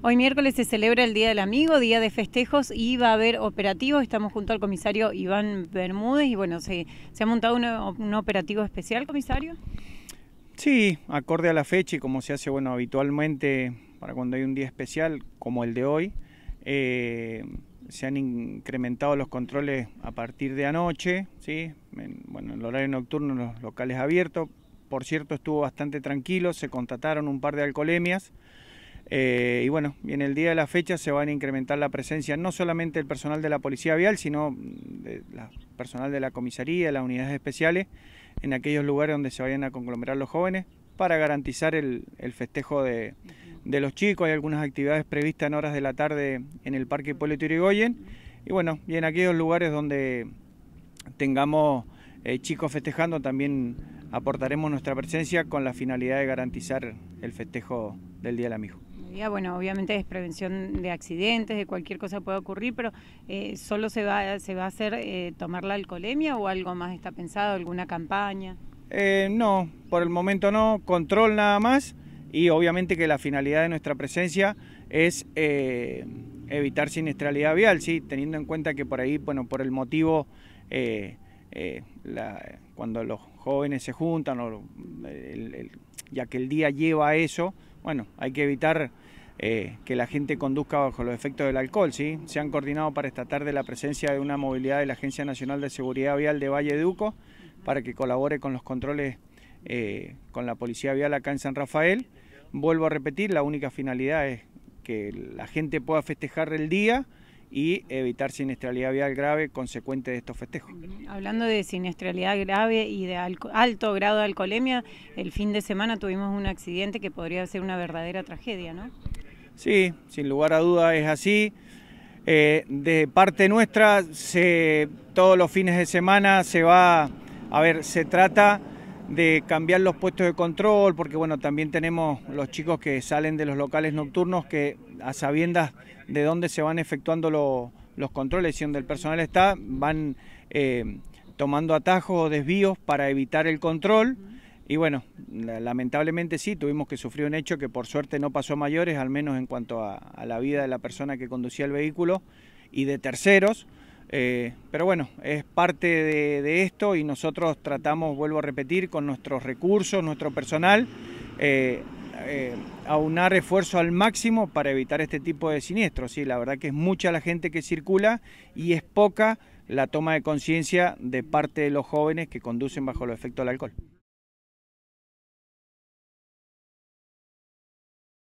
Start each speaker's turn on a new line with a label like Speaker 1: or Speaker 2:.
Speaker 1: Hoy miércoles se celebra el Día del Amigo, día de festejos y va a haber operativos. Estamos junto al comisario Iván Bermúdez y bueno, se, se ha montado un operativo especial, comisario.
Speaker 2: Sí, acorde a la fecha y como se hace bueno habitualmente para cuando hay un día especial como el de hoy, eh, se han incrementado los controles a partir de anoche, sí, en, bueno, en el horario nocturno los locales abiertos. Por cierto, estuvo bastante tranquilo, se contrataron un par de alcoholemias. Eh, y bueno, y en el día de la fecha se van a incrementar la presencia no solamente del personal de la Policía Vial, sino del personal de la comisaría, las unidades especiales, en aquellos lugares donde se vayan a conglomerar los jóvenes para garantizar el, festejo de, los chicos. Hay algunas actividades previstas en horas de la tarde en el Parque Hipólito Tirigoyen. Y bueno, y en aquellos lugares donde tengamos eh, chicos festejando, también aportaremos nuestra presencia con la finalidad de garantizar el festejo del Día del Amigo
Speaker 1: bueno, obviamente es prevención de accidentes, de cualquier cosa puede ocurrir, pero eh, ¿solo se va, se va a hacer eh, tomar la alcoholemia o algo más está pensado, alguna campaña?
Speaker 2: Eh, no, por el momento no, control nada más y obviamente que la finalidad de nuestra presencia es eh, evitar siniestralidad vial, ¿sí? teniendo en cuenta que por ahí, bueno, por el motivo... cuando los jóvenes se juntan, ya que el día lleva a eso, bueno, hay que evitar eh, que la gente conduzca bajo los efectos del alcohol, ¿sí? Se han coordinado para esta tarde la presencia de una movilidad de la Agencia Nacional de Seguridad Vial de Valle de para que colabore con los controles eh, con la Policía Vial acá en San Rafael. Vuelvo a repetir, la única finalidad es que la gente pueda festejar el día, y evitar siniestralidad vial grave consecuente de estos festejos.
Speaker 1: Hablando de siniestralidad grave y de alto grado de alcoholemia, el fin de semana tuvimos un accidente que podría ser una verdadera tragedia, ¿no?
Speaker 2: Sí, sin lugar a duda es así. Eh, de parte nuestra, todos los fines de semana se va, a ver, se trata de cambiar los puestos de control, porque bueno, también tenemos los chicos que salen de los locales nocturnos que a sabiendas de dónde se van efectuando los controles y donde el personal está, van eh, tomando atajos o desvíos para evitar el control. Y bueno, lamentablemente sí, tuvimos que sufrir un hecho que por suerte no pasó mayores, al menos en cuanto a, a la vida de la persona que conducía el vehículo y de terceros eh, pero bueno, es parte de, esto y nosotros tratamos, vuelvo a repetir, con nuestros recursos, nuestro personal, eh, eh, aunar esfuerzo al máximo para evitar este tipo de siniestros. Sí, la verdad que es mucha la gente que circula y es poca la toma de conciencia de parte de los jóvenes que conducen bajo los efectos del alcohol.